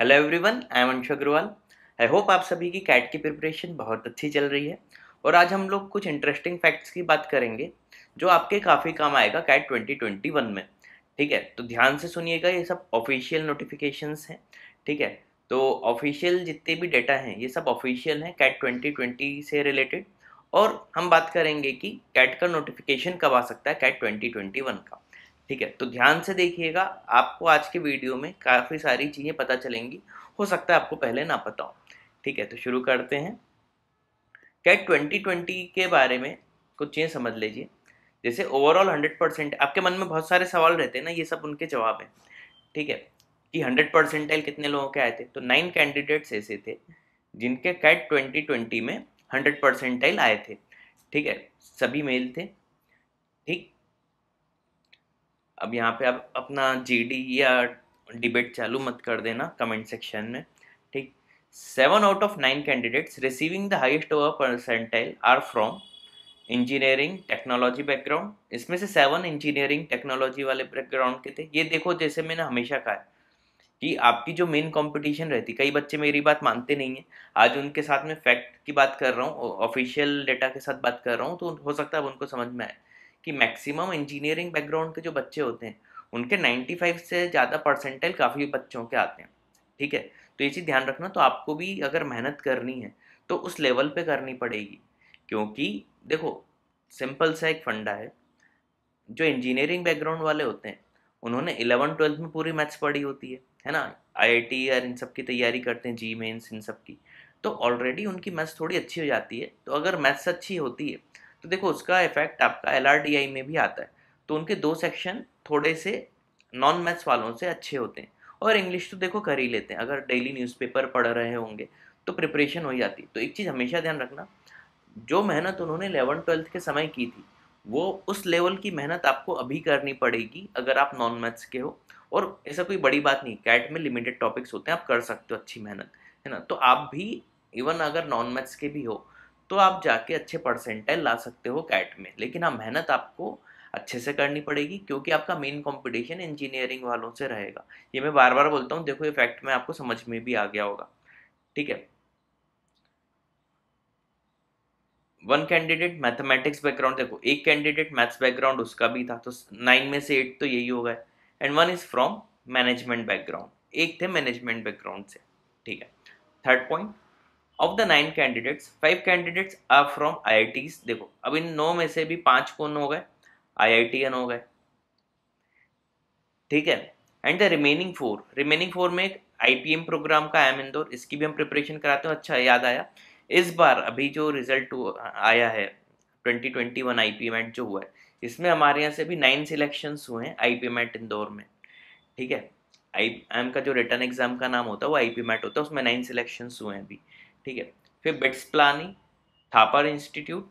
hello everyone I am Anshu Agarwal I hope आप सभी की कैट की प्रिपरेशन बहुत अच्छी चल रही है और आज हम लोग कुछ इंटरेस्टिंग फैक्ट्स की बात करेंगे जो आपके काफ़ी काम आएगा कैट 2021 में ठीक है तो ध्यान से सुनिएगा ये सब ऑफिशियल नोटिफिकेशंस हैं ठीक है तो ऑफिशियल जितने भी डेटा हैं ये सब ऑफिशियल हैं कैट ट्वेंटी से रिलेटेड और हम बात करेंगे कि कैट का नोटिफिकेशन कब आ सकता है कैट ट्वेंटी का ठीक है तो ध्यान से देखिएगा आपको आज के वीडियो में काफ़ी सारी चीज़ें पता चलेंगी हो सकता है आपको पहले ना पता हो ठीक है तो शुरू करते हैं कैट 2020 के बारे में कुछ चीज़ें समझ लीजिए जैसे ओवरऑल 100 परसेंट आपके मन में बहुत सारे सवाल रहते हैं ना ये सब उनके जवाब हैं ठीक है कि 100 परसेंटाइल कितने लोगों के आए थे तो नाइन कैंडिडेट्स ऐसे थे जिनके कैट 2020 में 100 परसेंटाइल आए थे ठीक है सभी मेल थे अब यहाँ पे आप अपना जीडी या डिबेट चालू मत कर देना कमेंट सेक्शन में ठीक seven out of nine candidates receiving the highest over percentile are from engineering technology background इसमें से सेवन इंजीनियरिंग टेक्नोलॉजी वाले बैकग्राउंड के थे ये देखो जैसे मैंने हमेशा कहा कि आपकी जो मेन कंपटीशन रहती कई बच्चे मेरी बात मानते नहीं हैं आज उनके साथ में फैक्ट की बात कर रहा हूँ ऑफिशियल डेटा के साथ बात कर रहा हूँ तो हो सकता है अब उनको समझ में आए कि मैक्सिमम इंजीनियरिंग बैकग्राउंड के जो बच्चे होते हैं उनके 95 से ज़्यादा परसेंटेज काफ़ी बच्चों के आते हैं ठीक है तो ये चीज़ ध्यान रखना तो आपको भी अगर मेहनत करनी है तो उस लेवल पे करनी पड़ेगी क्योंकि देखो सिंपल सा एक फंडा है जो इंजीनियरिंग बैकग्राउंड वाले होते हैं उन्होंने इलेवन ट्वेल्थ में पूरी मैथ्स पढ़ी होती है है ना आई या इन सब की तैयारी करते हैं जी मेन्स इन सब की तो ऑलरेडी उनकी मैथ्स थोड़ी अच्छी हो जाती है तो अगर मैथ्स अच्छी होती है तो देखो उसका इफेक्ट आपका एल में भी आता है तो उनके दो सेक्शन थोड़े से नॉन मैथ्स वालों से अच्छे होते हैं और इंग्लिश तो देखो कर ही लेते हैं अगर डेली न्यूज़पेपर पढ़ रहे होंगे तो प्रिपरेशन हो जाती तो एक चीज़ हमेशा ध्यान रखना जो मेहनत उन्होंने इलेवन ट्वेल्थ के समय की थी वो उस लेवल की मेहनत आपको अभी करनी पड़ेगी अगर आप नॉन मैथ्स के हो और ऐसा कोई बड़ी बात नहीं कैट में लिमिटेड टॉपिक्स होते हैं आप कर सकते हो अच्छी मेहनत है ना तो आप भी इवन अगर नॉन मैथ्स के भी हो तो आप जाके अच्छे परसेंटाइल ला सकते हो कैट में लेकिन हाँ मेहनत आपको अच्छे से करनी पड़ेगी क्योंकि आपका मेन कंपटीशन इंजीनियरिंग वालों से रहेगा ये मैं बार बार बोलता हूँ देखो ये फैक्ट में आपको समझ में भी आ गया होगा ठीक है वन कैंडिडेट मैथमेटिक्स बैकग्राउंड देखो एक कैंडिडेट मैथ्स बैकग्राउंड उसका भी था तो नाइन में से एट तो यही होगा and one is from management background एक थे मैनेजमेंट बैकग्राउंड से ठीक है third point of the nine candidates five candidates are from I देखो अब इन नौ में से भी पांच कौन हो गए आई हो गए ठीक है and the remaining four remaining four में एक आईपीएम प्रोग्राम का एम इंदौर इसकी भी हम प्रिपरेशन कराते हैं अच्छा याद आया इस बार अभी जो रिजल्ट आया है 2021 आईपी मैट जो हुआ है इसमें हमारे यहाँ से भी नाइन सिलेक्शन हुए हैं आईपी मैट इंदौर में ठीक है आई एम का जो रिटर्न एग्जाम का नाम होता है वो आईपी मैट होता है उसमें नाइन सिलेक्शन हुए हैं अभी ठीक है फिर BITS Pilani Thapar institute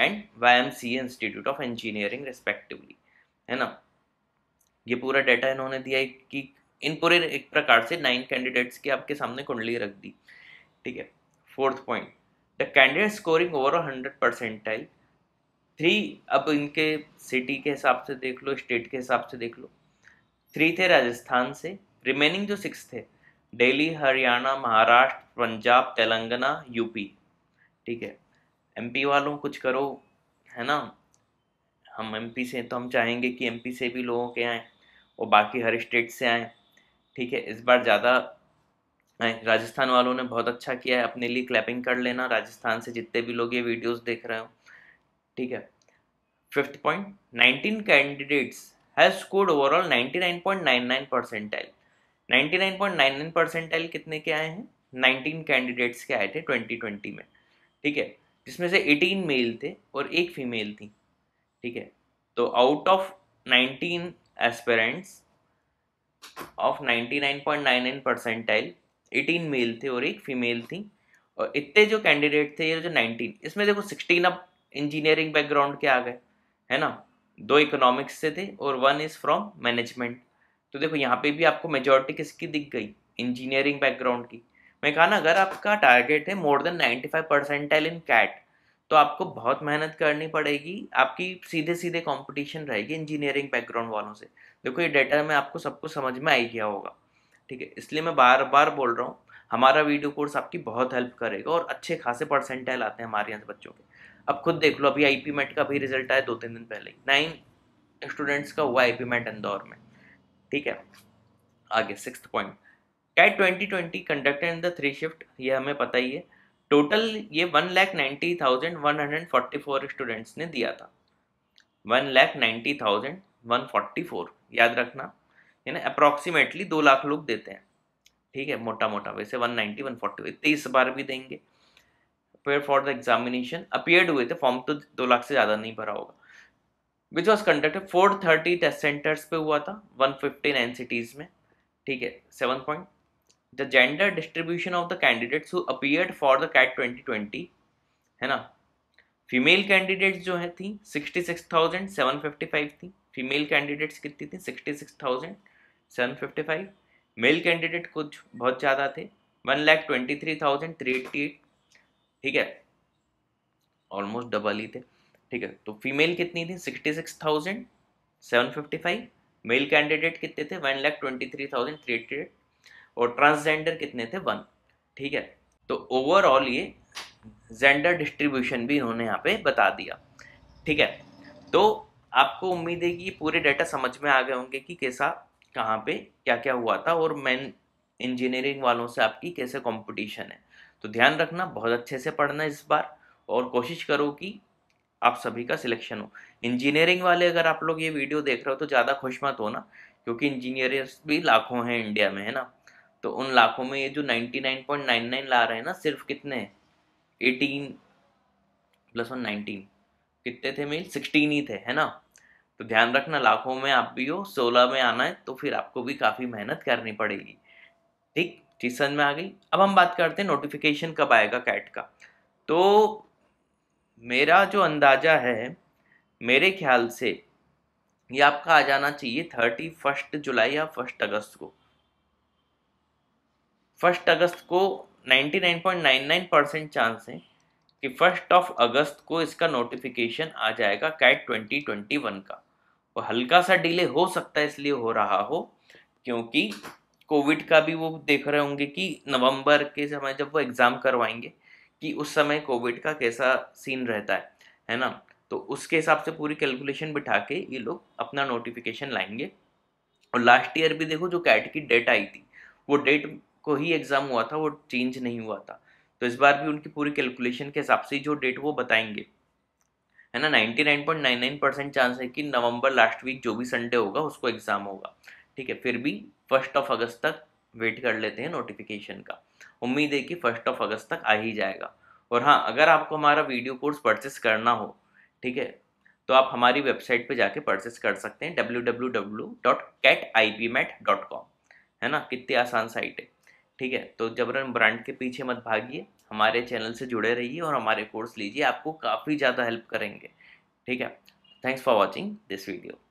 and Y M C institute of engineering respectively है ना ये पूरा डाटा इन्होंने दिया है कि इन पूरे एक प्रकार से नाइन कैंडिडेट्स की आपके सामने कुंडली रख दी ठीक है fourth point the candidate scoring over hundred percentile three अब इनके सिटी के हिसाब से देख लो स्टेट के हिसाब से देख लो थ्री थे राजस्थान से रिमेनिंग जो सिक्स थे दिल्ली हरियाणा महाराष्ट्र पंजाब तेलंगाना यूपी ठीक है एमपी वालों कुछ करो है ना हम एमपी से तो हम चाहेंगे कि एमपी से भी लोगों के आएँ और बाकी हर स्टेट से आएँ ठीक है इस बार ज़्यादा राजस्थान वालों ने बहुत अच्छा किया है अपने लिए क्लैपिंग कर लेना राजस्थान से जितने भी लोग ये वीडियोस देख रहे हो ठीक है fifth point nineteen candidates has scored overall ninety nine nine point nine percentile ninety nine nine point nine percentile कितने के आए हैं नाइनटीन कैंडिडेट्स के आए थे ट्वेंटी ट्वेंटी में ठीक है जिसमें से एटीन मेल थे और एक फीमेल थी ठीक है तो out of nineteen aspirants of nine nine point nine percentile eighteen male थे और एक फीमेल थी और इतने जो कैंडिडेट थे ये जो नाइनटीन इसमें देखो सिक्सटीन अब इंजीनियरिंग बैकग्राउंड के आ गए है ना दो इकोनॉमिक्स से थे और वन इज़ फ्रॉम मैनेजमेंट तो देखो यहाँ पे भी आपको मेजोरिटी किसकी दिख गई इंजीनियरिंग बैकग्राउंड की मैं कहा ना अगर आपका टारगेट है more than ninety five percentile in CAT तो आपको बहुत मेहनत करनी पड़ेगी आपकी सीधे सीधे कंपटीशन रहेगी इंजीनियरिंग बैकग्राउंड वालों से देखो ये डेटा में आपको सबको समझ में आई गया होगा ठीक है इसलिए मैं बार बार बोल रहा हूँ हमारा वीडियो कोर्स आपकी बहुत हेल्प करेगा और अच्छे खासे परसेंटाइल आते हैं हमारे यहाँ से बच्चों के अब खुद देख लो अभी आई पी मेट का भी रिजल्ट आया दो तीन दिन पहले नाइन स्टूडेंट्स का हुआ आई पी मेट इंदौर में ठीक है आगे सिक्स पॉइंट क्या twenty twenty conducted in the three shift ये हमें पता ही है टोटल ये one lakh ninety thousand one hundred forty four students ने दिया था one lakh ninety thousand one forty four याद रखना यानी अप्रॉक्सीमेटली दो लाख लोग देते हैं ठीक है मोटा मोटा वैसे वन नाइन्टी वन फोर्टी तेईस बार भी देंगे फिर फॉर द एग्जामिनेशन अपियर्ड हुए थे फॉर्म तो दो लाख से ज़्यादा नहीं भरा होगा which was conducted four thirty test centres पे हुआ था वन फिफ्टी नाइन सिटीज़ में ठीक है seven point the gender distribution of the candidates who appeared for the CAT 2020 है ना फीमेल कैंडिडेट्स जो है थी 66,755 थी फीमेल कैंडिडेट्स कितनी थी 66,755 मेल कैंडिडेट कुछ बहुत ज़्यादा थे one lakh twenty three thousand three eighty eight ठीक है ऑलमोस्ट डबल ही थे ठीक है तो फीमेल कितनी थी sixty six thousand seven fifty five male candidate कितने थे one lakh twenty three thousand three eighty eight और ट्रांसजेंडर कितने थे वन ठीक है तो ओवरऑल ये जेंडर डिस्ट्रीब्यूशन भी इन्होंने यहाँ पे बता दिया ठीक है तो आपको उम्मीद है कि पूरे डाटा समझ में आ गए होंगे कि कैसा कहाँ पे क्या क्या हुआ था और मैन इंजीनियरिंग वालों से आपकी कैसे कंपटीशन है तो ध्यान रखना बहुत अच्छे से पढ़ना इस बार और कोशिश करो कि आप सभी का सिलेक्शन हो इंजीनियरिंग वाले अगर आप लोग ये वीडियो देख रहे हो तो ज़्यादा खुश मत होना क्योंकि इंजीनियर्स भी लाखों हैं इंडिया में है ना तो उन लाखों में ये जो 99.99 ला रहे हैं ना सिर्फ कितने एटीन प्लस वन नाइनटीन कितने थे मेल सिक्सटीन ही थे है ना तो ध्यान रखना लाखों में आप भी हो सोलह में आना है तो फिर आपको भी काफ़ी मेहनत करनी पड़ेगी ठीक चीज समझ में आ गई अब हम बात करते हैं नोटिफिकेशन कब आएगा कैट का तो मेरा जो अंदाज़ा है मेरे ख्याल से ये आपका आ जाना चाहिए थर्टी फर्स्ट जुलाई या फर्स्ट अगस्त को फर्स्ट अगस्त को 99.99 परसेंट चांस है कि फर्स्ट ऑफ अगस्त को इसका नोटिफिकेशन आ जाएगा कैट 2021 का वो तो हल्का सा डिले हो सकता है इसलिए हो रहा हो क्योंकि कोविड का भी वो देख रहे होंगे कि नवंबर के समय जब वो एग्ज़ाम करवाएंगे कि उस समय कोविड का कैसा सीन रहता है है ना तो उसके हिसाब से पूरी कैलकुलेशन बिठा के ये लोग अपना नोटिफिकेशन लाएंगे और लास्ट ईयर भी देखो जो कैट की डेट आई थी वो डेट को ही एग्ज़ाम हुआ था वो चेंज नहीं हुआ था तो इस बार भी उनकी पूरी कैलकुलेशन के हिसाब से जो डेट वो बताएंगे है ना 99.99 परसेंट चांस है कि नवंबर लास्ट वीक जो भी संडे होगा उसको एग्ज़ाम होगा ठीक है फिर भी फर्स्ट ऑफ अगस्त तक वेट कर लेते हैं नोटिफिकेशन का उम्मीद है कि फर्स्ट ऑफ अगस्त तक आ ही जाएगा और हाँ अगर आपको हमारा वीडियो कोर्स परचेस करना हो ठीक है तो आप हमारी वेबसाइट पे जाके परचेस कर सकते हैं डब्ल्यू है ना कितनी आसान साइट है ठीक है तो जबरन ब्रांड के पीछे मत भागिए हमारे चैनल से जुड़े रहिए और हमारे कोर्स लीजिए आपको काफ़ी ज़्यादा हेल्प करेंगे ठीक है thanks for watching this video